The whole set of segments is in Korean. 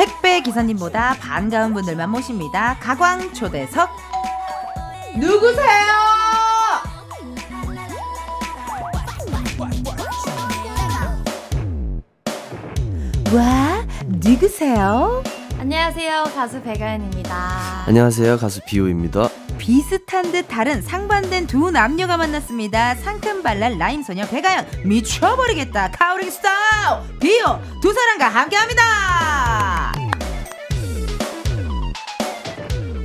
택배 기사님보다 반가운 분들만 모십니다. 가광 초대석. 누구세요? 와, 누구세요? 안녕하세요. 가수 배가연입니다. 안녕하세요. 가수 비오입니다. 비슷한 듯 다른 상반된 두 남녀가 만났습니다. 상큼발랄 라임 소녀 배가연 미쳐버리겠다. 카우링 스타 비오 두 사람과 함께합니다.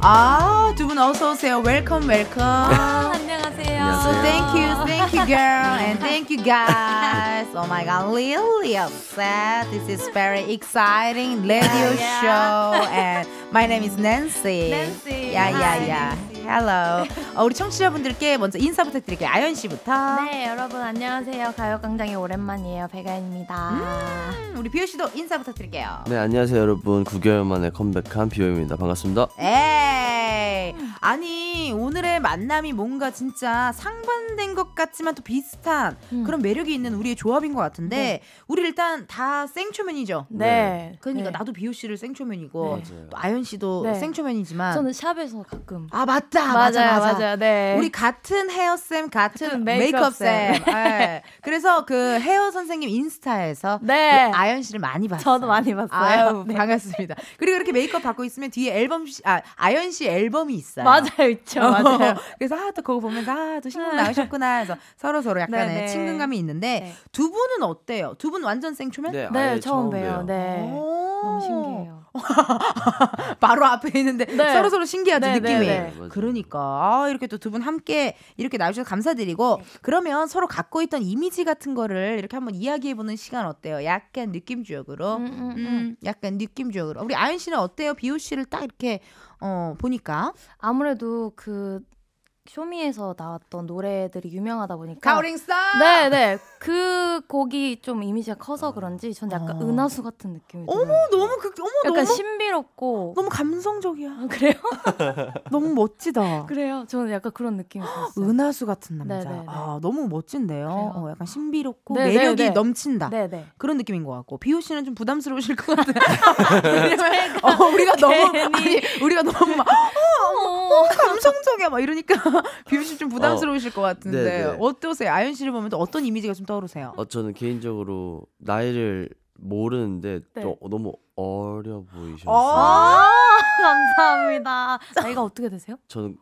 Ah, 두 어서 오세요. Welcome, welcome. 안녕하세요. So thank you, thank you, girl, and thank you, guys. Oh my God, really upset. This is very exciting radio yeah. show, and my name is Nancy. Nancy. Yeah, yeah, yeah. Nancy. h e 어, 우리 청취자분들께 먼저 인사 부탁드릴게요. 아연 씨부터. 네, 여러분 안녕하세요. 가요광장의 오랜만이에요. 배가연입니다. 음, 우리 비오 씨도 인사 부탁드릴게요. 네, 안녕하세요, 여러분. 9개월 만에 컴백한 비오입니다. 반갑습니다. 에이. 아니 오늘의 만남이 뭔가 진짜 상반된 것 같지만 또 비슷한 음. 그런 매력이 있는 우리의 조합인 것 같은데 네. 우리 일단 다 생초면이죠. 네. 네. 그러니까 네. 나도 비오 씨를 생초면이고 네. 또 아연 씨도 네. 생초면이지만 저는 샵에서 가끔 아 맞다. 맞아 맞아, 맞아. 맞아. 네. 우리 같은 헤어쌤, 같은, 같은 메이크업쌤. 메이크업 네. 그래서 그 헤어 선생님 인스타에서 네. 그 아연 씨를 많이 봤어요. 저도 많이 봤어요. 아유, 네. 반갑습니다. 그리고 이렇게 메이크업 받고 있으면 뒤에 앨범, 아, 아연 씨 앨범이 있어요. 맞아요, 있죠. 어. 맞아요. 그래서 아, 또 그거 보면서 아, 또 신곡 아. 나오셨구나 해서 서로서로 약간의 네네. 네. 친근감이 있는데 네. 두 분은 어때요? 두 분 완전 생초면? 네, 네 처음 봬요. 봬요. 네. 너무 신기해요. 바로 앞에 있는데 네. 서로 서로 신기하지 네, 네, 느낌이. 네, 그러니까 아, 이렇게 또 두 분 함께 이렇게 나와주셔서 감사드리고 네. 그러면 서로 갖고 있던 이미지 같은 거를 이렇게 한번 이야기해보는 시간 어때요? 약간 느낌주역으로, 음, 음, 음, 음. 약간 느낌주역으로. 우리 아연 씨는 어때요? 비오 씨를 딱 이렇게 어 보니까 아무래도 그 쇼미에서 나왔던 노래들이 유명하다 보니까 가오링스타 네네 그 곡이 좀 이미지가 커서 그런지 전 약간 어. 은하수 같은 느낌이 어머 너무 그 어머 약간 너무, 신비롭고 너무 감성적이야 아, 그래요 너무 멋지다 그래요 저는 약간 그런 느낌이 들어요 은하수 같은 남자 네네네. 네, 네. 아 너무 멋진데요 어, 약간 신비롭고 네네네. 네, 매력이 네네 넘친다 네네. 그런 느낌인 것 같고 비오 씨는 좀 부담스러우실 것 같아요 어, 우리가 너무 아니, 우리가 너무 막 어, 어, 어, 감성적이야 막 이러니까 비움 씨좀 부담스러우실 어. 것 같은데 네네. 네. 어떠세요? 아연 씨를 보면 또 어떤 이미지가 좀 떠오르세요? 어, 저는 개인적으로 나이를 모르는데 네. 저 너무 어려 보이셨어 아, 감사합니다. 나이가 어떻게 되세요? 저는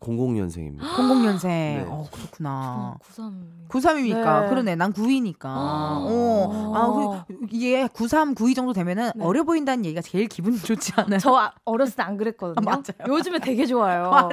00년생입니다. 00년생. 네. 어, 그렇구나. 93. 93이니까. 네. 그러네. 난 9이니까. 아. 어. 아, 그, 이게 93, 92 정도 되면은 네. 어려 보인다는 얘기가 제일 기분 좋지 않아요? 저 아, 어렸을 때 안 그랬거든요. 아, 맞아요. 요즘에 되게 좋아요. 맞아요.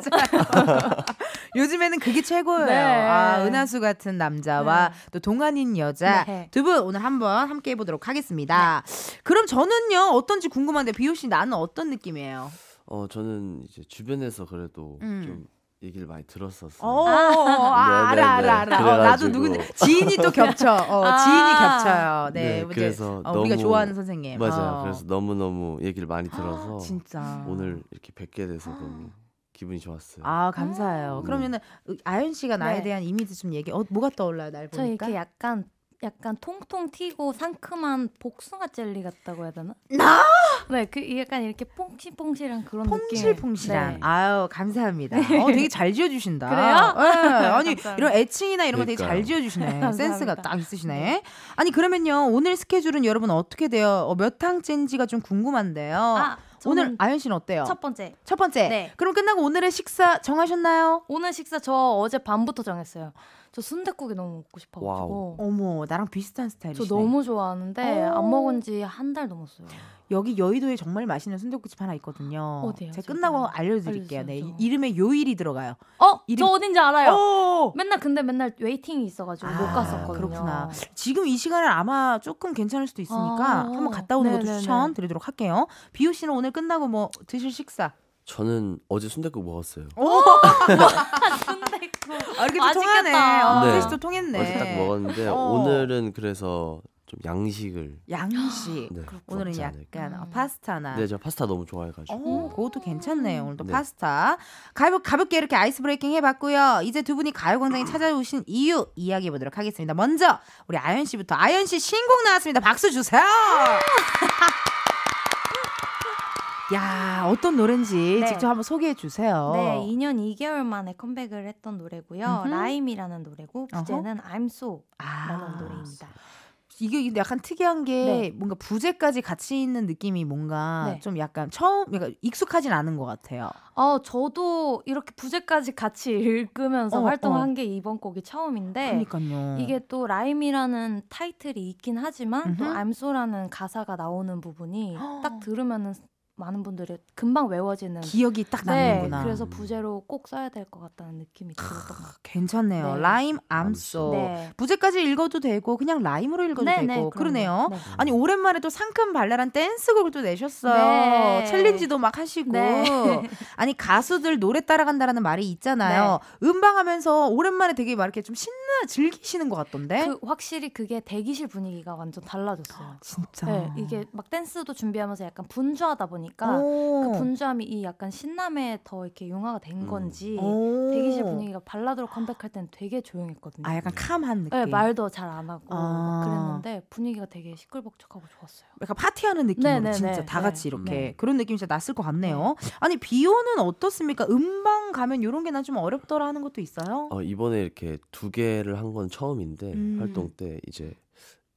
요즘에는 그게 최고예요. 네. 아, 은하수 같은 남자와 네. 또 동안인 여자 네. 두분 오늘 한번 함께 해 보도록 하겠습니다. 네. 그럼 저는요. 어떤지 궁금한데 비오 씨 나는 어떤 느낌이에요? 어, 저는 이제 주변에서 그래도 음. 좀 얘기를 많이 들었었어요. 어, 아, 아 네, 네, 알아, 알아, 네. 알아. 어, 나도 누군지 지인이 또 겹쳐. 어, 아~ 지인이 겹쳐요. 네, 네 그래서 어, 너무, 우리가 좋아하는 선생님. 맞아요. 어. 그래서 너무 너무 얘기를 많이 들어서 아, 진짜 오늘 이렇게 뵙게 돼서 너무. 기분이 좋았어요. 아 감사해요. 음. 그러면은 아연 씨가 나에 네. 대한 이미지 좀 얘기. 어 뭐가 떠올라요 날 보니까? 저 이렇게 약간 약간 통통 튀고 상큼한 복숭아 젤리 같다고 해야 되나? 나? 네, 그 약간 이렇게 퐁실퐁실한 그런 퐁실퐁실한. 네. 아유, 감사합니다. 네. 어, 되게 잘 지어 주신다. 그래요? 네, 아니, 이런 애칭이나 이런 거 되게 잘 지어 주시네. 센스가 딱 있으시네. 아니, 그러면요. 오늘 스케줄은 여러분 어떻게 돼요? 어, 몇항째지가좀 궁금한데요. 아. 오늘 아연 씨는 어때요? 첫 번째. 첫 번째. 네. 그럼 끝나고 오늘의 식사 정하셨나요? 오늘 식사 저 어제 밤부터 정했어요. 저 순대국이 너무 먹고 싶어가지고. 어머, 나랑 비슷한 스타일이시네. 저 너무 좋아하는데 어. 안 먹은 지 한 달 넘었어요. 여기 여의도에 정말 맛있는 순대국집 하나 있거든요. 어디요? 제가 끝나고 알려드릴게요. 네, 이름에 요일이 들어가요. 어, 이름... 저 어딘지 알아요. 어. 맨날 근데 맨날 웨이팅이 있어가지고 아, 못 갔었거든요. 그렇구나. 지금 이 시간에 아마 조금 괜찮을 수도 있으니까 아. 한번 갔다 오는 네네네. 것도 추천드리도록 할게요. 비우 씨는 오늘 끝나고 뭐 드실 식사 저는 어제 순대국 먹었어요. 아, 순대국. 아, 이렇게 좀 아, 통하네. 아, 네. 또 통했네. 어제 딱 먹었는데 어. 오늘은 그래서 좀 양식을 양식 네, 오늘은 약간 어, 음. 파스타나 네저 파스타 너무 좋아해가지고 오, 그것도 괜찮네요 오늘도 네. 파스타 가볍, 가볍게 이렇게 아이스 브레이킹 해봤고요 이제 두 분이 가요광장에 찾아오신 이유 이야기해보도록 하겠습니다 먼저 우리 아연씨부터 아연씨 신곡 나왔습니다 박수 주세요 야, 어떤 노래인지 네. 직접 한번 소개해 주세요. 네, 2년 2개월 만에 컴백을 했던 노래고요. 음흠. 라임이라는 노래고 부제는 어허. I'm So라는 아, 노래입니다. 이게 약간 특이한 게 네. 뭔가 부제까지 같이 있는 느낌이 뭔가 네. 좀 약간 처음 그러니까 익숙하진 않은 것 같아요. 어, 저도 이렇게 부제까지 같이 읽으면서 어, 활동한 어. 게 이번 곡이 처음인데 그러니까요. 이게 또 라임이라는 타이틀이 있긴 하지만 음흠. 또 암소라는 가사가 나오는 부분이 딱 들으면은 많은 분들이 금방 외워지는 기억이 딱 네, 남는구나. 그래서 부제로 꼭 써야 될 것 같다는 느낌이 아, 들었던 것 같아요. 괜찮네요. 네. 라임 암소. 네. 부제까지 읽어도 되고 그냥 라임으로 읽어도 네, 되고 네, 그러네요. 네. 아니 오랜만에 또 상큼 발랄한 댄스곡을 또 내셨어요. 네. 챌린지도 막 하시고. 아니 가수들 노래 따라간다라는 말이 있잖아요. 음방하면서 오랜만에 되게 막 이렇게 좀 신나 얼마나 즐기시는 것 같던데. 그 확실히 그게 대기실 분위기가 완전 달라졌어요. 아, 진짜. 네, 이게 막 댄스도 준비하면서 약간 분주하다 보니까 오. 그 분주함이 이 약간 신남에 더 이렇게 융화가 된 음. 건지 오. 대기실 분위기가 발라드로 컴백할 때는 되게 조용했거든요. 아 약간 캄한 네, 느낌. 네, 말도 잘 안 하고 아. 그랬는데 분위기가 되게 시끌벅적하고 좋았어요. 약간 파티하는 느낌으로 네네네. 네, 네, 진짜 다 같이 네 이렇게 네 그런 느낌이 진짜 났을 것 같네요. 아니 비오는 어떻습니까? 음방 가면 이런 게 난 좀 어렵더라 하는 것도 있어요? 어, 이번에 이렇게 두 개. 노래를 한건 처음인데 음. 활동 때 이제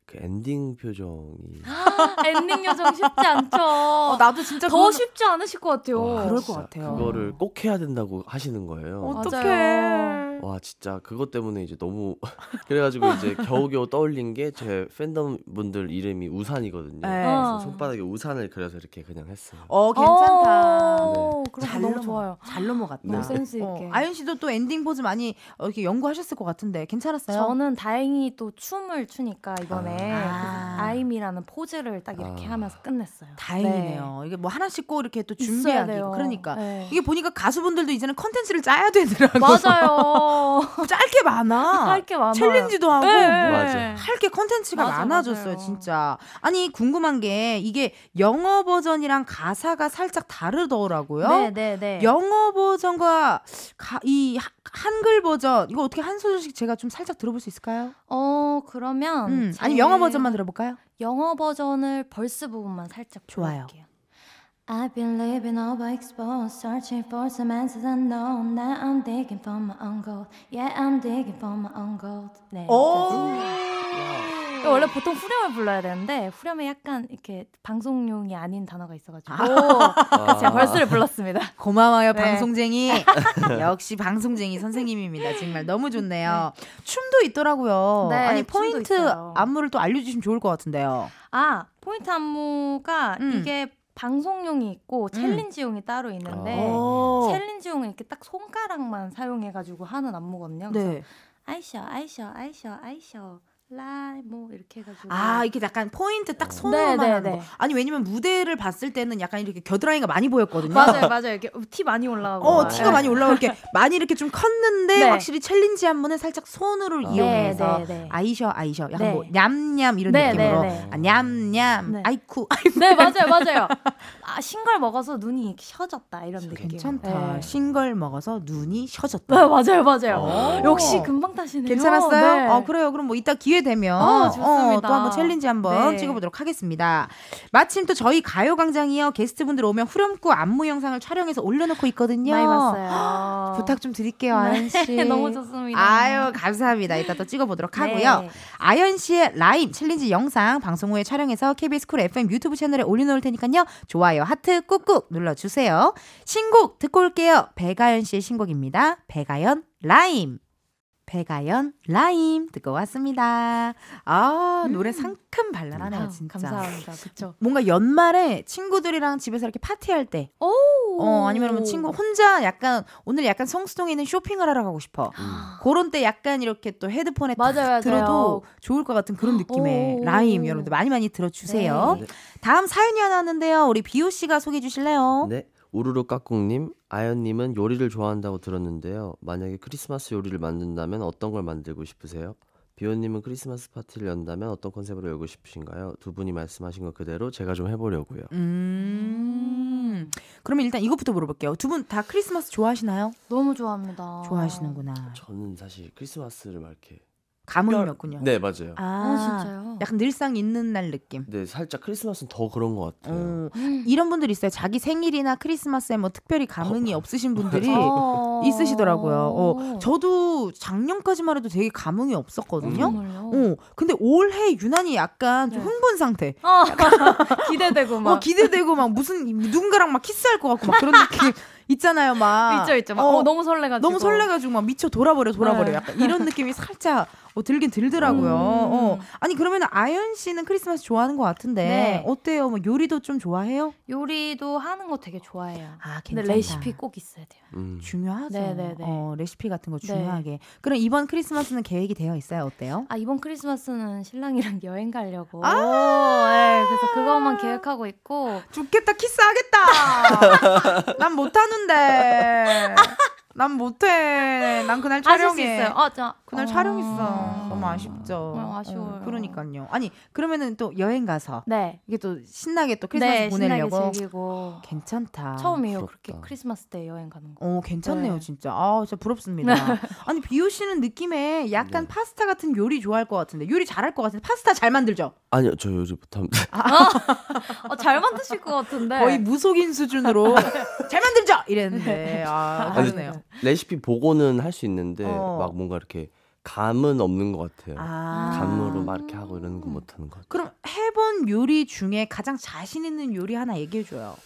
그 엔딩 표정이 아, 엔딩 표정 쉽지 않죠. 어, 나도 진짜 더 그건... 쉽지 않으실 것 같아요. 와, 그럴 것 같아요. 그거를 꼭 해야 된다고 하시는 거예요. 어떡해. 맞아요. 네. 와 진짜 그것 때문에 이제 너무 그래가지고 이제 겨우겨우 떠올린 게 제 팬덤 분들 이름이 우산이거든요. 네. 그래서 어. 손바닥에 우산을 그려서 이렇게 그냥 했어요. 어 괜찮다. 어, 네. 잘 너무 넘어, 좋아요. 잘 넘어갔다. 네. 너무 센스 어, 있게. 어, 아윤 씨도 또 엔딩 보즈 많이 이렇게 연구하셨을 것 같은데 괜찮았어요? 저는 다행히 또 춤을 추니까 이번에 아. 그 임이라는 포즈를 딱 이렇게 아. 하면서 끝냈어요. 다행이네요. 네. 이게 뭐 하나씩 꼭 이렇게 또 준비하기 그러니까 네. 이게 보니까 가수분들도 이제는 컨텐츠를 짜야 되더라고요. 맞아요. 어. 짧게 많아. 할게 많아. 챌린지도 하고 네. 뭐 네. 할게 컨텐츠가 맞아, 많아졌어요, 맞아요. 진짜. 아니 궁금한 게 이게 영어 버전이랑 가사가 살짝 다르더라고요. 네, 네, 네. 영어 버전과 가, 이 한글 버전 이거 어떻게 한 소절씩 제가 좀 살짝 들어볼 수 있을까요? 어 그러면 음. 아니 영어 버전만 들어볼까요? 영어 버전을 벌스 부분만 살짝 좋아요. 볼게요. I've been living all exposed, searching for some answers unknown. Now I'm digging for my own gold. Yeah, I'm digging for my own gold. 네. 오. 원래 보통 후렴을 불러야 되는데 후렴에 약간 이렇게 방송용이 아닌 단어가 있어가지고 아. 그래서 제가 아. 벌스를 불렀습니다. 고마워요 네. 방송쟁이. 역시 방송쟁이 선생님입니다. 정말 너무 좋네요. 네. 춤도 있더라고요. 네, 아니 춤도 포인트 있어요. 안무를 또 알려주시면 좋을 것 같은데요. 아 포인트 안무가 음. 이게 방송용이 있고 음. 챌린지용이 따로 있는데 아~ 챌린지용은 이렇게 딱 손가락만 사용해가지고 하는 안무거든요. 그래서 네. 아이셔 아이셔 아이셔 아이셔 라뭐 이렇게 해가지고 아 이게 렇 약간 포인트 딱 손으로만 네, 네, 하는 거 네. 아니 왜냐면 무대를 봤을 때는 약간 이렇게 겨드랑이가 많이 보였거든요 맞아요 맞아요 이렇게 티 많이 올라오고 어 티가 네. 많이 올라오고 이렇게 많이 이렇게 좀 컸는데 네. 확실히 챌린지 한 번에 살짝 손으로 어. 이용해서 아이셔 아이셔 약간 뭐 냠냠 이런 느낌으로 아, 냠냠 아 아이쿠 네 맞아요 맞아요 아, 신걸 먹어서 눈이 셔졌다 이런 느낌. 괜찮다. 네. 신걸 먹어서 눈이 셔졌다. 네, 맞아요, 맞아요. 어. 역시 금방 타시네요. 괜찮았어요? 네. 어, 그래요. 그럼 뭐 이따 기회 되면 어, 어, 또 한번 챌린지 한번 네. 찍어보도록 하겠습니다. 마침 또 저희 가요광장이요 게스트분들 오면 후렴구 안무 영상을 촬영해서 올려놓고 있거든요. 많이 봤어요. 부탁 좀 드릴게요, 네. 아연 씨. 너무 좋습니다. 아유 감사합니다. 이따 또 찍어보도록 네. 하고요. 아연 씨의 라임 챌린지 영상 방송 후에 촬영해서 KBS 쿨 FM 유튜브 채널에 올려놓을 테니까요. 좋아요. 주세요. 하트 꾹꾹 눌러주세요. 신곡 듣고 올게요. 배가연 씨의 신곡입니다. 배가연 라임. 배가연 라임 듣고 왔습니다. 아 음. 노래 상큼 발랄하네요 아, 진짜. 감사합니다. 그쵸. 뭔가 연말에 친구들이랑 집에서 이렇게 파티할 때, 오. 어 아니면 뭐 친구 혼자 약간 오늘 약간 성수동에 있는 쇼핑을 하러 가고 싶어. 음. 그런 때 약간 이렇게 또 헤드폰에 맞아요, 들어도 좋을 것 같은 그런 느낌의 오. 라임 여러분들 많이 많이 들어주세요. 네. 다음 사연이 하나 왔는데요. 우리 비오 씨가 소개해 주실래요? 네. 우르르 까꿍님, 아연님은 요리를 좋아한다고 들었는데요. 만약에 크리스마스 요리를 만든다면 어떤 걸 만들고 싶으세요? 비오님은 크리스마스 파티를 연다면 어떤 컨셉으로 열고 싶으신가요? 두 분이 말씀하신 것 그대로 제가 좀 해보려고요. 음, 그러면 일단 이것부터 물어볼게요. 두 분 다 크리스마스 좋아하시나요? 너무 좋아합니다. 좋아하시는구나. 저는 사실 크리스마스를 막 이렇게 가문이었군요. 네 맞아요. 아, 아, 진짜요? 약간 늘상 있는 날 느낌. 네 살짝 크리스마스는 더 그런 것 같아요. 어. 음. 이런 분들 있어요. 자기 생일이나 크리스마스에 뭐 특별히 감흥이 어. 없으신 분들이 어. 있으시더라고요. 어, 아. 저도 작년까지만 해도 되게 감흥이 없었거든요. 음. 어, 근데 올해 유난히 약간 좀 네. 흥분 상태. 어. 기대되고 어, 막. 어, 기대되고 막 무슨 누군가랑 막 키스할 것 같고 막 그런 느낌. 있잖아요, 막. 있죠, 있죠. 막, 어, 어, 너무 설레가지고. 너무 설레가지고 막 미쳐 돌아버려, 돌아버려. 네. 약간 이런 느낌이 살짝 어, 들긴 들더라고요. 음. 어. 어. 아니, 그러면 아연 씨는 크리스마스 좋아하는 것 같은데, 네. 어때요? 뭐 요리도 좀 좋아해요? 요리도 하는 거 되게 좋아해요. 아, 괜찮다. 근데 레시피 꼭 있어야 돼요. 음. 중요하 하죠. 네네네. 어, 레시피 같은 거 네. 중요하게. 네. 그럼 이번 크리스마스는 계획이 되어 있어요? 어때요? 아 이번 크리스마스는 신랑이랑 여행 가려고. 아, 네, 그래서 그것만 계획하고 있고. 좋겠다 키스하겠다. 난 못하는데. 난 못해. 난 그날 촬영이 있어요. 어, 저, 그날 어... 촬영 있어. 너무 아. 아쉽죠. 아, 어, 아쉬워요. 그러니까요. 아니 그러면은 또 여행 가서 네. 이게 또 신나게 또 크리스마스 네, 보내려고 즐기고 괜찮다. 처음이에요. 부럽다. 그렇게 크리스마스 때 여행 가는 거. 어 괜찮네요 네. 진짜. 아 진짜 부럽습니다. 네. 아니 비오 씨는 느낌에 약간 네. 파스타 같은 요리 좋아할 것 같은데 요리 잘할 것 같은데 파스타 잘 만들죠? 아니요 저 요리 못합니다. 아. 어, 잘 만드실 것 같은데 거의 무속인 수준으로 잘 만들죠 이랬는데 아 그러네요. 레시피 보고는 할 수 있는데 어. 막 뭔가 이렇게 감은 없는 것 같아요. 아. 감으로 막 이렇게 하고 이러는 건 못하는 것 같아요. 그럼 해본 요리 중에 가장 자신 있는 요리 하나 얘기해줘요.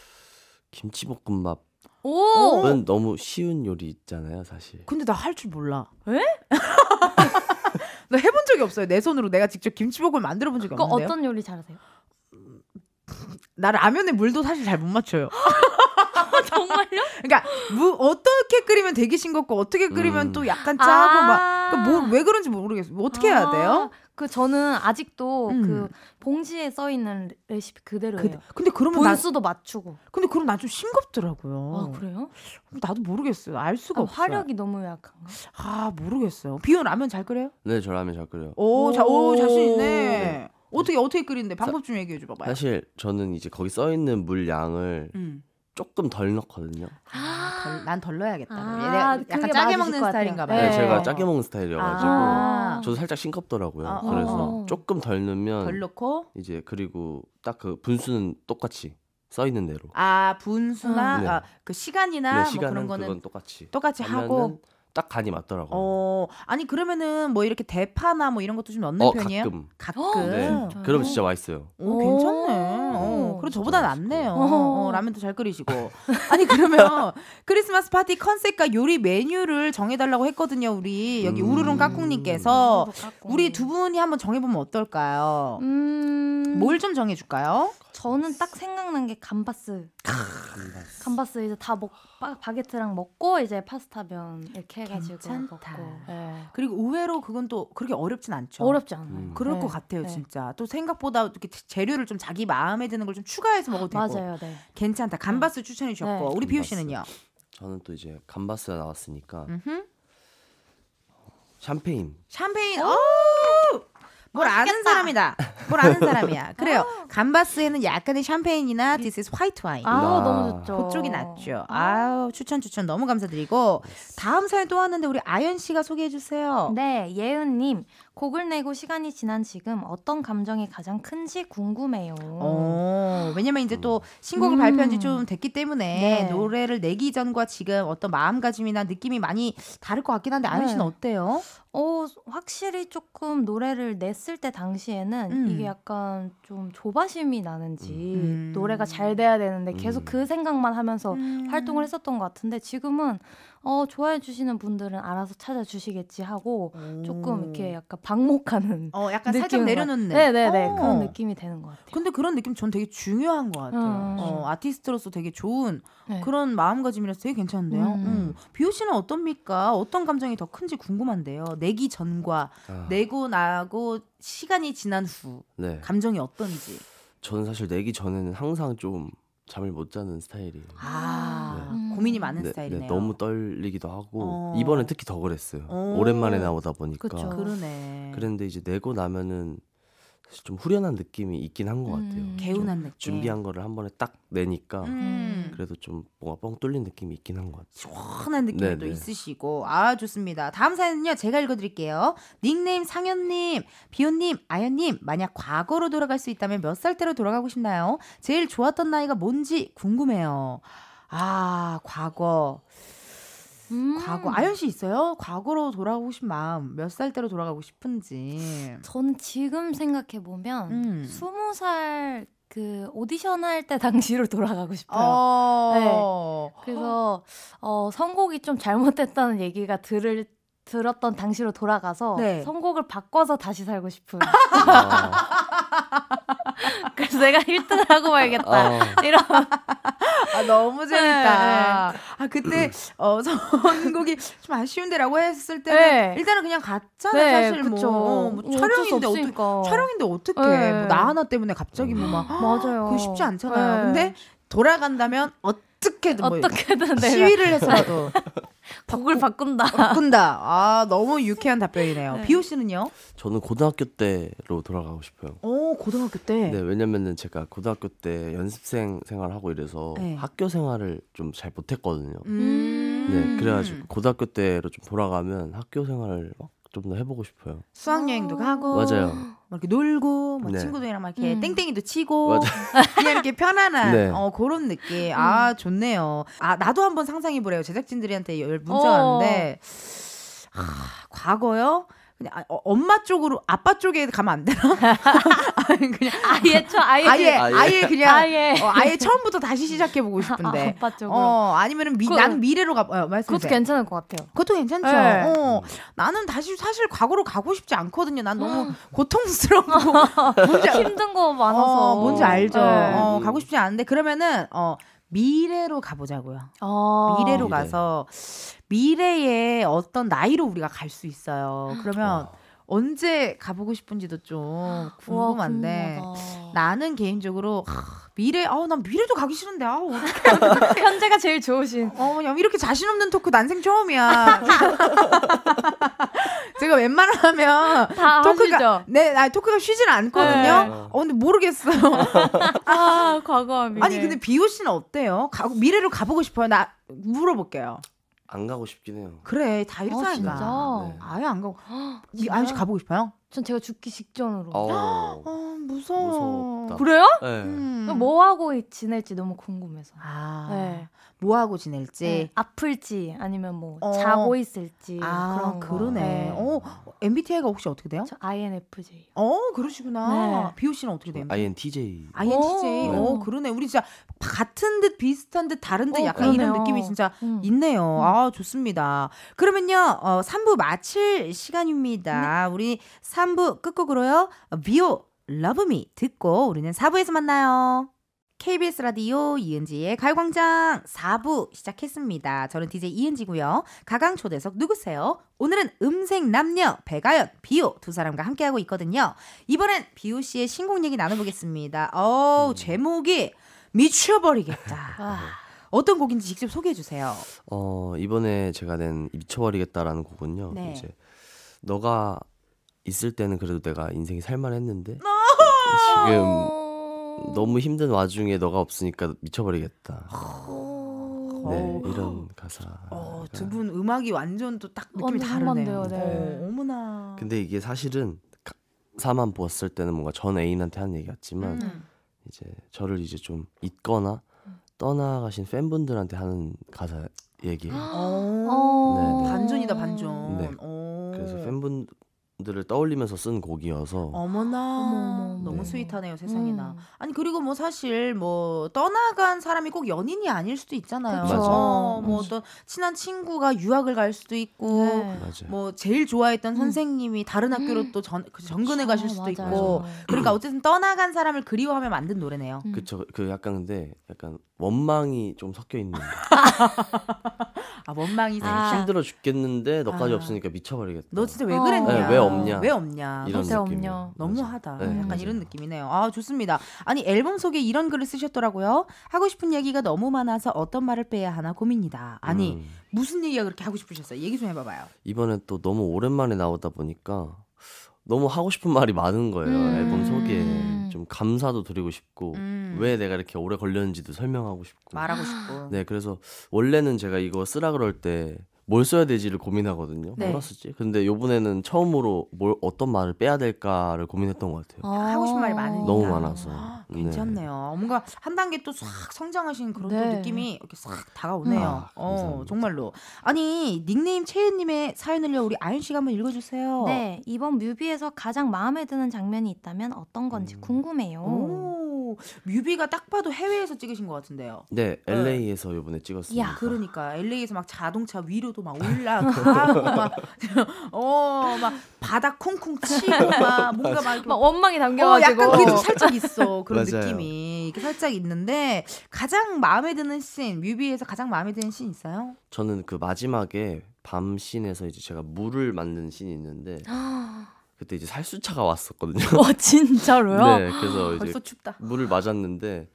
김치볶음밥. 오! 은 너무 쉬운 요리 있잖아요, 사실. 근데 나 할 줄 몰라. 에? 나 해본 적이 없어요. 내 손으로 내가 직접 김치볶음을 만들어 본 적이 없는데요. 어떤 요리 잘하세요? 나 라면에 물도 사실 잘 못 맞춰요. 정말요? 그러니까 무 어떻게 끓이면 대기신 것과 어떻게 끓이면 음. 또 약간 짜고 아~ 막그왜 그러니까 뭐, 그런지 모르겠어요. 뭐 어떻게 아~ 해야 돼요? 그 저는 아직도 음. 그 봉지에 써 있는 레시피 그대로예요. 그, 근데 그러면 본수도 나, 맞추고. 근데 그럼 난 좀 싱겁더라고요. 아 그래요? 나도 모르겠어요. 알 수가 아, 없어요. 화력이 너무 약한가? 아 모르겠어요. 비온 라면 잘 끓여요? 네, 저 라면 잘 끓여요. 오, 오, 자, 오 자신 있네. 네. 어떻게 어떻게 끓이는데 방법 좀 얘기해 줘 봐봐요. 사실 저는 이제 거기 써 있는 물 양을 음. 조금 덜 넣거든요. 아, 난덜 넣어야겠다. 아, 약간 짜게 먹는 스타일인가 봐요. 네, 제가 짜게 먹는 스타일이어가지고 아~ 저도 살짝 싱겁더라고요. 아, 그래서 어. 조금 덜 넣으면 덜 넣고 이제 그리고 딱 그 분수는 똑같이 써 있는 대로. 아 분수나 음. 네. 그 시간이나 네, 뭐 그런 거는 똑같이 똑같이 하고 딱 간이 맞더라고요. 어, 아니 그러면은 뭐 이렇게 대파나 뭐 이런 것도 좀 넣는 어, 편이에요? 가끔. 가끔. 네. 어, 그럼 진짜 맛있어요. 오, 괜찮네. 어, 네, 그럼 저보다 낫네요. 어. 어, 라면도 잘 끓이시고. 아니 그러면 크리스마스 파티 컨셉과 요리 메뉴를 정해달라고 했거든요. 우리 여기 음. 우르릉 까꿍님께서 우리 두 분이 한번 정해보면 어떨까요? 음. 뭘 좀 정해줄까요? 저는 딱 생각난 게 감바스. 감바스. 감바스 이제 다 먹, 바, 게트랑 먹고 이제 파스타면 이렇게 해가지고 괜찮다. 먹고. 네. 그리고 의외로 그건 또 그렇게 어렵진 않죠. 어렵지 않아 음. 그럴 네. 것 같아요, 네. 진짜. 또 생각보다 이렇게 재료를 좀 자기 마음에 드는 걸 좀 추가해서 먹어도 되고. 맞아요, 네. 괜찮다. 네. 감바스 추천해 주셨고 네. 우리 비오 씨는요. 저는 또 이제 감바스가 나왔으니까 음흠. 샴페인. 샴페인. 어? 오! 오! 뭘 맛있겠다. 아는 사람이다. 뭘 아는 사람이야. 그래요. 아. 감바스에는 약간의 샴페인이나 디스 이즈 화이트 와인. 아, 너무 좋죠. 그쪽이 낫죠. 아. 아우, 추천 추천 너무 감사드리고 다음 사연 또 왔는데 우리 아연 씨가 소개해 주세요. 네, 예은 님. 곡을 내고 시간이 지난 지금 어떤 감정이 가장 큰지 궁금해요. 어, 왜냐면 이제 또 신곡을 음. 발표한 지 좀 됐기 때문에 네. 노래를 내기 전과 지금 어떤 마음가짐이나 느낌이 많이 다를 것 같긴 한데 아윤 네. 씨는 네. 어때요? 어, 확실히 조금 노래를 냈을 때 당시에는 음. 이게 약간 좀 조바심이 나는지 음. 노래가 잘 돼야 되는데 계속 음. 그 생각만 하면서 음. 활동을 했었던 것 같은데 지금은 어, 좋아해 주시는 분들은 알아서 찾아주시겠지 하고 오. 조금 이렇게 약간 방목하는 어, 약간 살짝 내려놓는 네네네 어. 그런 느낌이 되는 것 같아요. 근데 그런 느낌 전 되게 중요한 것 같아요. 음. 어, 아티스트로서 되게 좋은 네. 그런 마음가짐이라서 되게 괜찮은데요. 음. 음. 비오 씨는 어떻습니까? 어떤 감정이 더 큰지 궁금한데요. 내기 전과 아. 내고 나고 시간이 지난 후 네. 감정이 어떤지. 저는 사실 내기 전에는 항상 좀 잠을 못 자는 스타일이에요. 아, 고민이 많은 네, 네 스타일이네요. 네, 너무 떨리기도 하고 어. 이번엔 특히 더 그랬어요. 어. 오랜만에 나오다 보니까. 그쵸. 그러네. 그런데 이제 내고 나면은 사실 좀 후련한 느낌이 있긴 한것 음. 같아요. 개운한 느낌. 준비한 거를 한 번에 딱 내니까 음. 그래도 좀 뭔가 뻥 뚫린 느낌이 있긴 한 것 같아요. 시원한 느낌이 네네. 있으시고 아 좋습니다. 다음 사연은요 제가 읽어드릴게요. 닉네임 상현님, 비욘님, 아연님 만약 과거로 돌아갈 수 있다면 몇 살 때로 돌아가고 싶나요? 제일 좋았던 나이가 뭔지 궁금해요. 아, 과거. 음. 과거 아연 씨 있어요? 과거로 돌아가고 싶은 마음 몇 살 때로 돌아가고 싶은지. 전 지금 생각해 보면 음. 스무 음. 살그 오디션 할 때 당시로 돌아가고 싶어요. 어. 네. 그래서 어, 선곡이 좀 잘못됐다는 얘기가 들을 들었던 당시로 돌아가서 네. 선곡을 바꿔서 다시 살고 싶은. 그래서 내가 1등을 하고 말겠다. 어. 이런 아, 너무 네, 재밌다. 네. 아, 그때, 어, 선곡이 좀 아쉬운데라고 했을 때는 네. 일단은 그냥 갔잖아 네, 사실. 뭐. 그쵸. 어, 뭐, 뭐 촬영인데, 어떻게, 촬영인데 어떻게, 뭐, 나 하나 때문에 갑자기 뭐 막. 맞아요. 그 쉽지 않잖아요. 네. 근데 돌아간다면 어떤 어떻게든 뭐 어떻게든 시위를 해서라도 곡을 바꾼다. 바꾼다. 아 너무 유쾌한 답변이네요. 네. 비오 씨는요? 저는 고등학교 때로 돌아가고 싶어요. 오 고등학교 때. 네 왜냐면은 제가 고등학교 때 연습생 생활하고 이래서 네. 학교 생활을 좀 잘 못했거든요. 음~ 네 그래가지고 고등학교 때로 좀 돌아가면 학교 생활을 좀 더 해보고 싶어요. 수학여행도 가고. 맞아요. 이렇게 놀고 뭐 네. 친구들이랑 막 이렇게 음. 땡땡이도 치고 그냥 이렇게 편안한 네. 어, 그런 느낌. 음. 아 좋네요. 아 나도 한번 상상해 보래요. 제작진들한테 열 문자 어. 왔는데 아, 과거요. 그냥 아, 어, 엄마 쪽으로 아빠 쪽에 가면 안 되나? 그냥 아예 처 아예 아예, 그- 아예, 아예 그냥 아예. 어, 아예 처음부터 다시 시작해 보고 싶은데 아, 빠 쪽으로 어, 아니면은 미, 그, 나는 미래로 가 어, 말씀 그것도 괜찮을 것 같아요. 그것도 괜찮죠. 네. 어, 나는 다시 사실 과거로 가고 싶지 않거든요. 난 너무 음. 고통스러운 뭔지 힘든 거 많아서 어, 뭔지 알죠. 네. 어, 가고 싶지 않은데 그러면은 어 미래로 가보자고요. 어. 미래로 미래. 가서 미래의 어떤 나이로 우리가 갈 수 있어요. 그러면 언제 가보고 싶은지도 좀 궁금한데 와, 나는 개인적으로 미래 아우 난 미래도 가기 싫은데 아우 어떡해 현재가 제일 좋으신 어 그냥 이렇게 자신 없는 토크 난생 처음이야 제가 웬만하면 토크가 하시죠? 네아 토크가 쉬진 않거든요 네. 어 근데 모르겠어요 아 과거 미래 아니 근데 비오 씨는 어때요 가, 미래로 가보고 싶어요 나 물어볼게요 안 가고 싶긴 해요. 그래 다 일사인가. 아, 네. 아예 안 가고. 이 아유 씨 가보고 싶어요? 전 제가 죽기 직전으로. 어, 아, 무서워. 무서워. 그래요? 네. 음. 뭐 하고 지낼지 너무 궁금해서. 아, 네. 뭐 하고 지낼지. 네. 아플지 아니면 뭐 어. 자고 있을지. 아, 그런 거. 그러네. 네. 어, MBTI가 혹시 어떻게 돼요? 저 INFJ. 어, 그러시구나. 네. 비오 씨는 어떻게 돼요? INTJ. INTJ. 오. 어, 그러네. 우리 진짜 같은 듯 비슷한 듯 다른 듯 어, 약간 그러네요. 이런 느낌이 진짜 음. 있네요. 음. 아, 좋습니다. 그러면요. 어, 3부 마칠 시간입니다. 네. 우리 3부 끝곡으로요. 비오 러브미 듣고 우리는 4부에서 만나요. KBS 라디오 이은지의 가요광장 4부 시작했습니다. 저는 DJ 이은지고요. 가강 초대석 누구세요? 오늘은 음색 남녀 배가연, 비오 두 사람과 함께하고 있거든요. 이번엔 비오 씨의 신곡 얘기 나눠보겠습니다. 어 음. 제목이 미쳐버리겠다. 아. 어떤 곡인지 직접 소개해 주세요. 어 이번에 제가 낸 미쳐버리겠다라는 곡은요. 네. 이제 너가 있을 때는 그래도 내가 인생이 살만했는데 지금 너무 힘든 와중에 너가 없으니까 미쳐버리겠다. 어. 네, 이런 가사. 어, 두분 음악이 완전 또딱 느낌이 다르네요. 네. 네. 어머나. 근데 이게 사실은 사만 보았을 때는 뭔가 전 애인한테 한 얘기 같지만 음. 이제 저를 이제 좀 잊거나 떠나가신 팬분들한테 하는 가사 얘기 어. 네, 네. 반전이다 반전. 네. 그래서 팬분 들을 떠올리면서 쓴 곡이어서 어머나 너무 네. 스윗하네요 세상에나 음. 아니 그리고 뭐 사실 뭐 떠나간 사람이 꼭 연인이 아닐 수도 있잖아요 맞아. 어, 뭐 어떤 친한 친구가 유학을 갈 수도 있고 네. 뭐 제일 좋아했던 음. 선생님이 다른 음. 학교로 음. 또 전, 그 전근에 가실 수도 맞아. 있고 그러니까 어쨌든 떠나간 사람을 그리워하며 만든 노래네요 음. 그쵸 그 약간 근데 약간 원망이 좀 섞여 있는 아 원망이 아. 힘들어 죽겠는데 너까지 아. 없으니까 미쳐버리겠다 너 진짜 왜 그랬냐 어. 네, 왜 없냐? 왜 없냐? 이런 왜 없냐? 너무하다. 네, 약간 맞아요. 음. 이런 느낌이네요. 아 좋습니다. 아니 앨범 속에 이런 글을 쓰셨더라고요. 하고 싶은 얘기가 너무 많아서 어떤 말을 빼야 하나 고민이다. 아니 음. 무슨 얘기가 그렇게 하고 싶으셨어요? 얘기 좀 해봐봐요. 이번에 또 너무 오랜만에 나오다 보니까 너무 하고 싶은 말이 많은 거예요. 음. 앨범 소개에 좀 음. 감사도 드리고 싶고 음. 왜 내가 이렇게 오래 걸렸는지도 설명하고 싶고 말하고 싶고. 네, 그래서 원래는 제가 이거 쓰라 그럴 때뭘 써야 되지를 고민하거든요. 네. 뭐라 지 근데 요번에는 처음으로 뭘 어떤 말을 빼야 될까를 고민했던 것 같아요. 아~ 하고 싶은 말이 많으니까. 너무 많아서. 아, 네. 괜찮네요. 네. 뭔가 한 단계 또싹 네. 성장하신 그런 네. 느낌이 이렇게 싹 다가오네요. 아, 어, 정말로. 아니 닉네임 채은님의 사연을요 우리 아윤 씨가 한번 읽어주세요. 네 이번 뮤비에서 가장 마음에 드는 장면이 있다면 어떤 건지 음. 궁금해요. 오. 뮤비가 딱 봐도 해외에서 찍으신 것 같은데요. 네, LA에서 네. 이번에 찍었습니다. 야, 그러니까 LA에서 막 자동차 위로도 막 올라가고 막 어, 막 바닥 쿵쿵 치고 막 뭔가 막, 막 원망이 어, 담겨가지고 어, 약간 기도 살짝 있어 그런 느낌이 이렇게 살짝 있는데 가장 마음에 드는 씬 뮤비에서 가장 마음에 드는 씬 있어요? 저는 그 마지막에 밤 씬에서 이제 제가 물을 만든 씬이 있는데 아, 그때 이제 살수차가 왔었거든요. 와 진짜로요? 네, 그래서 아, 이제 벌써 춥다. 물을 맞았는데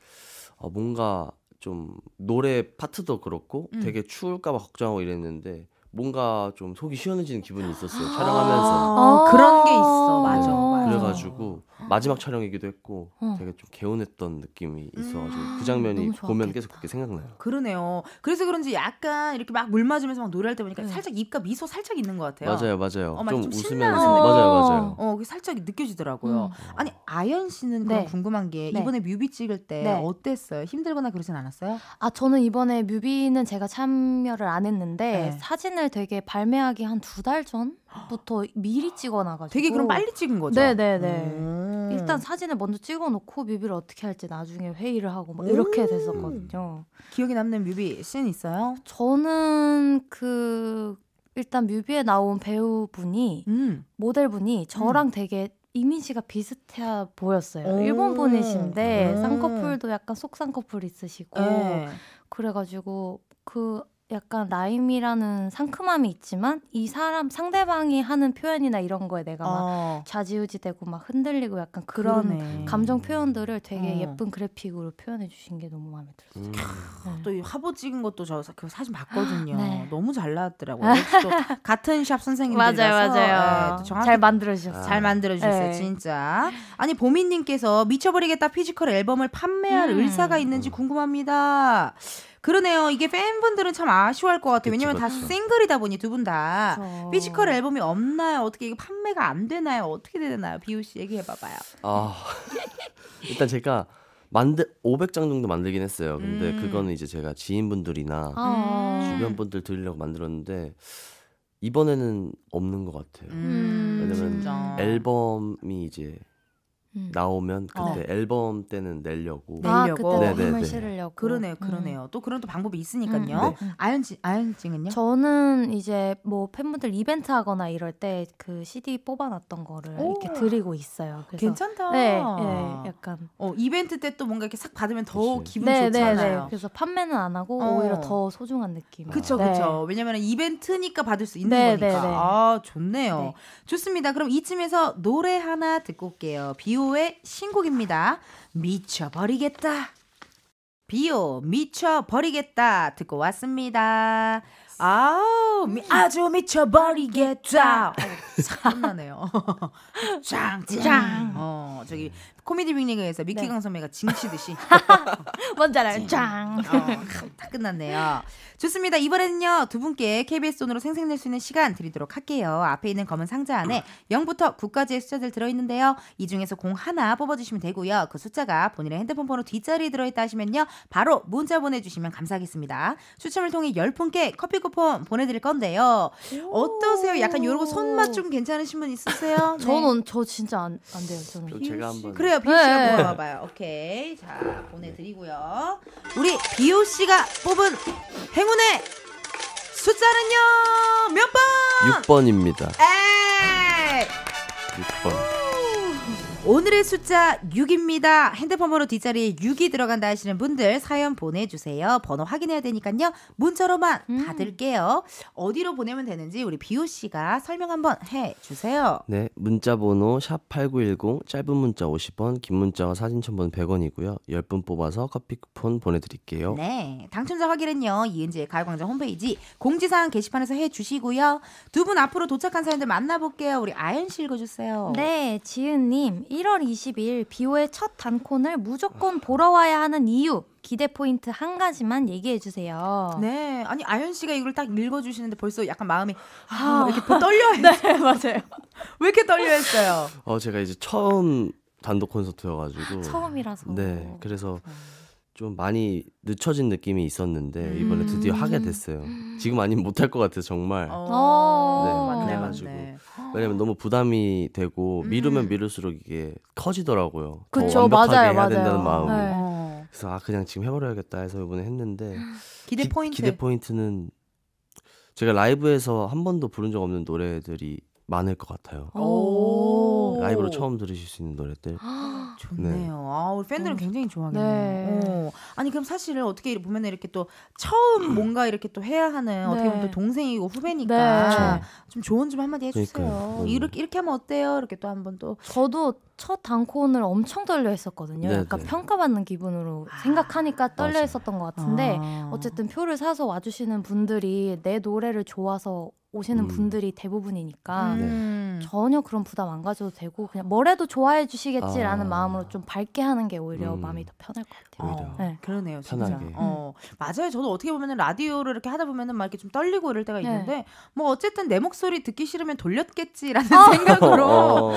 어, 뭔가 좀 노래 파트도 그렇고 음. 되게 추울까봐 걱정하고 이랬는데 뭔가 좀 속이 시원해지는 기분이 있었어요 촬영하면서. 아~ 어, 그런 게 있어, 맞아. 네, 맞아. 그래가지고 마지막 촬영이기도 했고 어. 되게 좀 개운했던 느낌이 음, 있어가지고 음. 그 아, 장면이 보면 계속 그렇게 생각나요. 그러네요. 그래서 그런지 약간 이렇게 막 물 맞으면서 막 노래할 때 보니까 네. 살짝 입가 미소 살짝 있는 것 같아요. 맞아요, 맞아요. 어, 좀, 좀 웃으면서 어. 맞아요, 맞아요. 어, 그게 살짝 느껴지더라고요. 음. 아니 아연 씨는 네. 궁금한 게 네. 이번에 뮤비 찍을 때 네. 어땠어요? 힘들거나 그러진 않았어요? 아 저는 이번에 뮤비는 제가 참여를 안 했는데 네. 사진을 되게 발매하기 한 두 달 전부터 미리 찍어놔가지고 되게 그럼 빨리 찍은 거죠? 네, 네, 네. 음. 일단 음. 사진을 먼저 찍어놓고 뮤비를 어떻게 할지 나중에 회의를 하고 막 이렇게 됐었거든요. 기억에 남는 뮤비 씬 있어요? 저는 그 일단 뮤비에 나온 배우분이 음. 모델분이 저랑 음. 되게 이미지가 비슷해 보였어요. 일본 분이신데 음. 쌍꺼풀도 약간 속쌍꺼풀 있으시고 에. 예. 그래가지고 그 약간 나임이라는 상큼함이 있지만 이 사람 상대방이 하는 표현이나 이런 거에 내가 막 어. 좌지우지되고 막 흔들리고 약간 그런 그러네. 감정 표현들을 되게 어. 예쁜 그래픽으로 표현해 주신 게 너무 마음에 들었어요. 음. 네. 또이 화보 찍은 것도 저그 사진 봤거든요. 네. 너무 잘 나왔더라고요. 또 같은 샵 선생님들이라서 맞아요, 맞아요. 네, 잘 만들어 주셨어요. 잘 만들어 주셨어요, 네. 진짜. 아니 보미님께서 미쳐버리겠다 피지컬 앨범을 판매할 음. 의사가 있는지 궁금합니다. 그러네요. 이게 팬분들은 참 아쉬워할 것 같아요. 왜냐면 그렇다 싱글이다 보니 두 분 다. 그렇 피지컬 앨범이 없나요? 어떻게 이게 판매가 안 되나요? 어떻게 되나요? 비우 씨 얘기해 봐봐요. 아 일단 제가 만들 500장 정도 만들긴 했어요. 근데 음. 그거는 이제 제가 지인분들이나 아. 주변 분들 들으려고 만들었는데 이번에는 없는 것 같아요. 음, 왜냐면 진짜. 앨범이 이제 음. 나오면 그때 어. 앨범 때는 내려고 아, 내려고 네, 네, 실으려고 그러네요 음. 그러네요 음. 또 그런 또 방법이 있으니까요 음. 네. 아연 씨 아연 씨는요 저는 이제 뭐 팬분들 이벤트 하거나 이럴 때 그 CD 뽑아놨던 거를 오. 이렇게 드리고 있어요 그래서 괜찮다 네, 네 약간 어 이벤트 때 또 뭔가 이렇게 싹 받으면 더 그치. 기분 네, 좋잖아요 네, 네. 그래서 판매는 안 하고 어. 오히려 더 소중한 느낌 그쵸 네. 그쵸 왜냐면 이벤트니까 받을 수 있는 거니까 아 좋네요 좋습니다 그럼 이쯤에서 노래 하나 듣고 올게요 비오 비오의 신곡입니다. 미쳐버리겠다. 비오 미쳐버리겠다 듣고 왔습니다. 아우 미, 음. 아주 미쳐버리겠다. 음. 어, 끝나네요. 짱짱. 음. 어 저기 코미디 빅리그에서 미키강 네. 선배가 징치듯이 먼저 알아요 짱. 어, 다 끝났네요. 좋습니다. 이번에는요 두 분께 KBS 돈으로 생생낼 수 있는 시간 드리도록 할게요. 앞에 있는 검은 상자 안에 0부터 9까지의 숫자들 들어있는데요. 이 중에서 공 하나 뽑아주시면 되고요. 그 숫자가 본인의 핸드폰 번호 뒷자리에 들어있다 하시면요 바로 문자 보내주시면 감사하겠습니다. 추첨을 통해 10분께 커피 쿠폰 보내드릴 건데요. 어떠세요? 약간 요런 거 손맛 좀 괜찮으신 분 있으세요? 네. 저는 저 진짜 안, 안 돼요. 저는 제가 한번 그래요. 모아봐요. 비오 씨가 네. 모아봐요. 오케이. 자, 보내드리고요. 우리 비오 씨가 뽑은 행운의 숫자는요, 몇 번? 6번입니다. 에이! 6번. 오늘의 숫자 6입니다. 핸드폰 번호 뒷자리에 6이 들어간다 하시는 분들 사연 보내주세요. 번호 확인해야 되니까요. 문자로만 음. 받을게요. 어디로 보내면 되는지 우리 비오 씨가 설명 한번 해주세요. 네, 문자 번호 샵 8910 짧은 문자 50원 긴 문자와 사진 첨부 100원이고요. 10분 뽑아서 커피 쿠폰 보내드릴게요. 네, 당첨자 확인은요. 이은지의 가요광장 홈페이지 공지사항 게시판에서 해주시고요. 두 분 앞으로 도착한 사연들 만나볼게요. 우리 아연 씨 읽어주세요. 네, 지은님 1월 20일 비오의 첫 단콘을 무조건 보러 와야 하는 이유 기대 포인트 한 가지만 얘기해 주세요. 네, 아니 아연 씨가 이걸 딱 읽어주시는데 벌써 약간 마음이 아, 아 이렇게 떨려요. 네, 맞아요. 왜 이렇게 떨려했어요? 어, 제가 이제 처음 단독 콘서트여가지고 아, 처음이라서. 네, 그래서. 음. 좀 많이 늦춰진 느낌이 있었는데 음. 이번에 드디어 하게 됐어요. 지금 아니면 못 할 것 같아서 정말. 어. 어. 네, 그래가지고 왜냐면 너무 부담이 되고 음. 미루면 미룰수록 이게 커지더라고요. 그쵸, 완벽하게 맞아요, 해야 맞아요. 된다는 마음이. 네. 그래서 아 그냥 지금 해버려야겠다 해서 이번에 했는데 기대 포인트 기대 포인트는 제가 라이브에서 한 번도 부른 적 없는 노래들이 많을 것 같아요. 라이브로 처음 들으실 수 있는 노래들. 좋네요. 네. 아, 우 팬들은 어. 굉장히 좋아하겠네요. 네. 어. 아니 그럼 사실 은 어떻게 보면 이렇게 또 처음 음. 뭔가 이렇게 또 해야 하는 어떻게 보면 또 네. 동생이고 후배니까 좀 조언 좀 한마디 해주세요. 그러니까요. 이렇게 이렇게 하면 어때요? 이렇게 또 한번 또 저도 첫 단콘을 엄청 떨려 했었거든요. 그러니까 평가받는 기분으로 아, 생각하니까 떨려 했었던 것 같은데 아. 어쨌든 표를 사서 와주시는 분들이 내 노래를 좋아서 오시는 음. 분들이 대부분이니까 음. 네. 전혀 그런 부담 안 가져도 되고 그냥 뭐래도 좋아해 주시겠지라는 아. 마음으로 좀 밝게 하는 게 오히려 음. 마음이 더 편할 것 같아요. 어, 네. 그러네요, 편하게. 어, 맞아요. 저도 어떻게 보면 라디오를 이렇게 하다 보면막 이렇게 좀 떨리고 이럴 때가 있는데 뭐 어쨌든 내 목소리 듣기 싫으면 돌렸겠지라는 아. 어. 생각으로 어.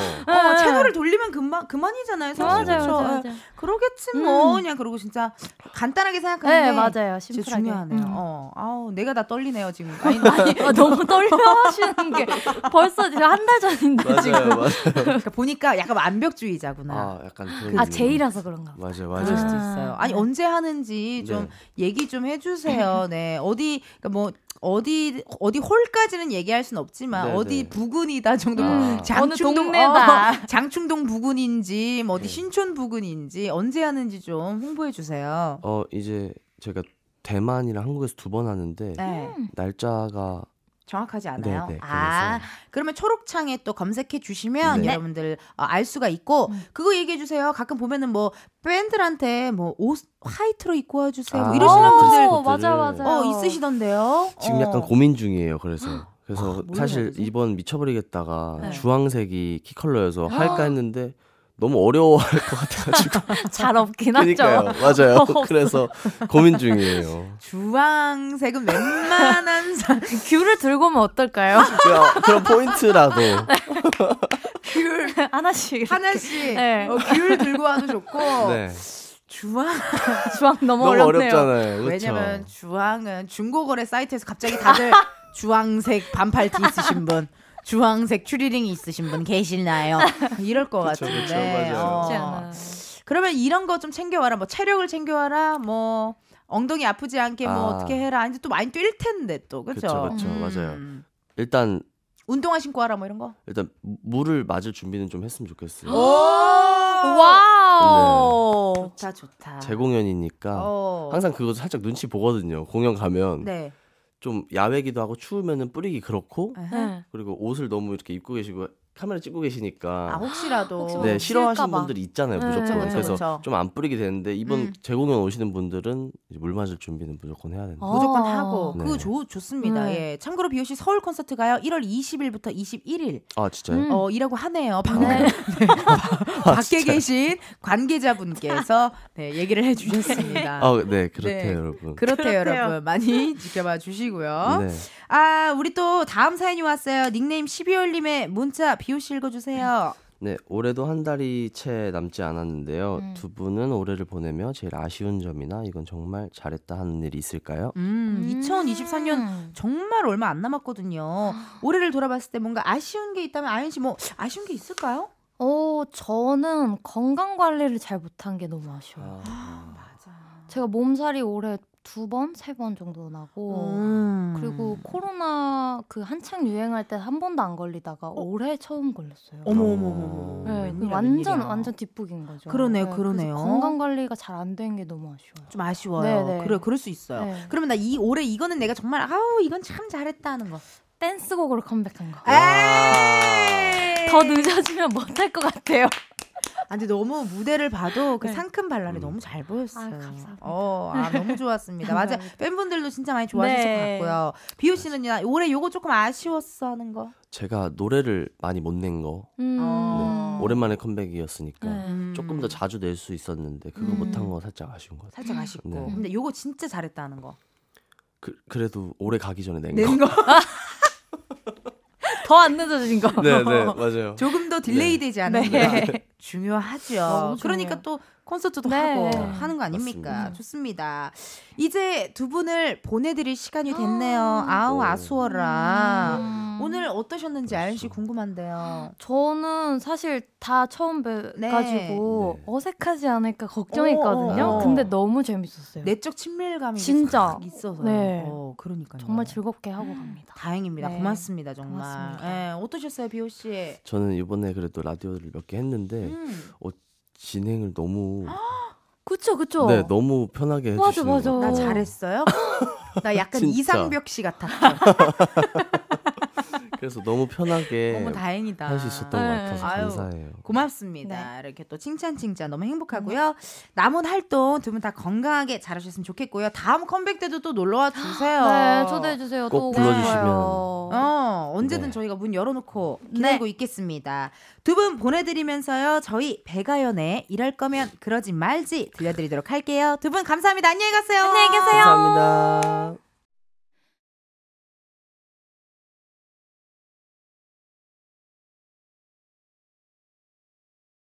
채널을 돌리면 그만 그만이잖아요. 사실 맞아요, 그 맞아요, 예. 맞아요. 그러겠지 음. 뭐 음. 그냥 그러고 진짜 간단하게 생각하는 네, 맞아요. 심플하게. 중요하네요. 음. 어, 아우 내가 다 떨리네요 지금. 아니, 아니 아, 너무 떨려하시는 게 벌써 한 달 전인데 맞아요, 지금. 맞아요. 그러니까 보니까 약간 완벽주의자구나. 아 약간 그, 아 제이라서 그런가. 맞아요, 맞아요. 그럴 있어요. 아니 아. 언제 하는지 좀 네. 얘기 좀 해주세요. 네 어디 그러니까 뭐 어디 어디 홀까지는 얘기할 수는 없지만 네네. 어디 네. 부근이다 정도 아. 장충동 네다 어, 어, 어, 장충동 부근인지 뭐 어디 네. 신촌 부근인지 언제 하는지 좀 홍보해 주세요. 어 이제 제가 대만이랑 한국에서 두 번 하는데 네. 날짜가 정확하지 네, 않아요. 네네, 아 그러면 초록창에 또 검색해 주시면 네. 여러분들 어, 알 수가 있고 음. 그거 얘기해 주세요. 가끔 보면은 뭐 밴들한테 뭐옷 화이트로 입고 와주세요. 뭐 아, 뭐 이러시는 어, 분들 맞아 네. 맞아 어 있으시던데요. 지금 어. 약간 고민 중이에요. 그래서 아, 그래서 아, 사실 이번 미쳐버리겠다가 네. 주황색이 키 컬러여서 아. 할까 했는데 너무 어려워할 것 같아가지고 잘 없긴 하죠. 맞아요. 그래서 고민 중이에요. 주황색은 웬만한 사... 귤을 들고 오면 어떨까요? 야, 그런 포인트라도 귤 하나씩 하나씩 네. 어, 귤 들고 와도 좋고. 네. 주황 주황 너무, 너무 어렵잖아요. 그렇죠. 왜냐면 주황은 중고거래 사이트에서 갑자기 다들 주황색 반팔 티 있으신 분 주황색 추리링이 있으신 분 계시나요? 이럴 것 그쵸, 같은데. 그쵸, 어. 그러면 이런 거 좀 챙겨와라. 뭐 체력을 챙겨와라. 뭐 엉덩이 아프지 않게 뭐 아. 뭐 어떻게 해라. 아제또 많이 뛸 텐데 또 그렇죠. 그렇죠, 음. 맞아요. 일단 운동화 신고 하라 뭐 이런 거. 일단 물을 맞을 준비는 좀 했으면 좋겠어요. 와우. 네. 좋다 좋다. 제 공연이니까 오. 어. 항상 그거 살짝 눈치 보거든요. 공연 가면. 네. 좀 야외기도 하고 추우면은 뿌리기 그렇고 네. 그리고 옷을 너무 이렇게 입고 계시고 카메라 찍고 계시니까 아, 혹시라도 네 뭐 싫어하시는 분들 있잖아요 네, 무조건 그쵸, 그 그래서 좀 안 뿌리게 되는데 이번 음. 제 공연 오시는 분들은 물 맞을 준비는 무조건 해야 된다 아~ 무조건 하고 아. 네. 그거 좋, 좋습니다 음. 예 참고로 비오 씨 서울 콘서트가요 1월 20일부터 21일 아 진짜요 음. 어 이라고 하네요 아. 방금 아, 네. 아, 밖에 진 계신 관계자분께서 네 얘기를 해주셨습니다 어, 네 그렇대요 네. 여러분 그렇대요, 여러분 많이 지켜봐 주시고요 아 우리 또 다음 사연이 왔어요 닉네임 12월님의 문자 비오 씨 읽어주세요. 네, 올해도 한 달이 채 남지 않았는데요. 음. 두 분은 올해를 보내며 제일 아쉬운 점이나 이건 정말 잘했다 하는 일이 있을까요? 음, 2023년 음. 정말 얼마 안 남았거든요. 올해를 돌아봤을 때 뭔가 아쉬운 게 있다면 아연 씨 뭐 아쉬운 게 있을까요? 어, 저는 건강 관리를 잘 못한 게 너무 아쉬워요. 아, 맞아. 제가 몸살이 올해 두 번, 세 번 정도 나고 음. 그리고 코로나 그 한창 유행할 때 한 번도 안 걸리다가 어? 올해 처음 걸렸어요. 어머 어머 어머. 어. 네, 웬일이야, 완전 웬일이야. 완전 뒷북인 거죠. 그러네, 네, 그러네요. 건강 관리가 잘 안 된 게 너무 아쉬워요. 좀 아쉬워요. 네네. 네. 그래, 그럴 수 있어요. 네. 그러면 나 이 올해 이거는 내가 정말 아우 이건 참 잘했다는 거. 댄스곡으로 컴백한 거. 에이! 더 늦어지면 못할 것 같아요. 아니 너무 무대를 봐도 그 네. 상큼 발랄이 음. 너무 잘 보였어요. 아, 감사합니다. 어, 아, 너무 좋았습니다. 맞아. 팬분들도 진짜 많이 좋아하실 네. 것 같고요. 비오 씨는 올해 요거 조금 아쉬웠어 하는 거. 제가 노래를 많이 못 낸 거. 음. 어. 네. 오랜만에 컴백이었으니까 네. 음. 조금 더 자주 낼 수 있었는데 그거 음. 못한 거 살짝 아쉬운 것 같아요. 살짝 아쉽고. 네. 근데 요거 진짜 잘했다는 거. 그, 그래도 올해 가기 전에 낸, 낸 거. 더 안 늦어진 거. 네, 네, 맞아요. 조금 더 딜레이 네. 되지 않은 네. 네. 중요하죠. 그러니까 또 콘서트도 네. 하고 네. 하는 거 아닙니까? 맞습니다. 좋습니다. 이제 두 분을 보내드릴 시간이 됐네요. 아. 아우 아수어라. 음. 오늘 어떠셨는지 아연 씨 그렇죠. 궁금한데요. 저는 사실 다 처음 뵈가지고 네. 네. 어색하지 않을까 걱정했거든요. 어, 어, 오. 어. 근데 너무 재밌었어요. 내적 친밀감이 진짜 있어서 네. 어, 그러니까 정말 즐겁게 하고 갑니다. 다행입니다. 네. 고맙습니다. 정말. 고맙습니다. 네. 어떠셨어요, 비오 씨? 저는 이번에 그래도 라디오를 몇 개 했는데 음. 어, 진행을 너무 그쵸 그쵸. 네 너무 편하게 해주시는 맞아 맞아. 나 잘했어요. 나 약간 진짜. 이상벽 씨 같았어. 그래서 너무 편하게 할 수 있었던 것 네. 같아서 아유, 감사해요. 고맙습니다. 네. 이렇게 또 칭찬 칭찬 너무 행복하고요. 네. 남은 활동 두 분 다 건강하게 잘하셨으면 좋겠고요. 다음 컴백 때도 또 놀러와 주세요. 네, 초대해 주세요. 꼭 불러주시면 어, 언제든 네. 저희가 문 열어놓고 네. 기다리고 있겠습니다. 두 분 보내드리면서요. 저희 배가연의 이럴 거면 그러지 말지 들려드리도록 할게요. 두 분 감사합니다. 안녕히 가세요. 안녕히 계세요. 감사합니다.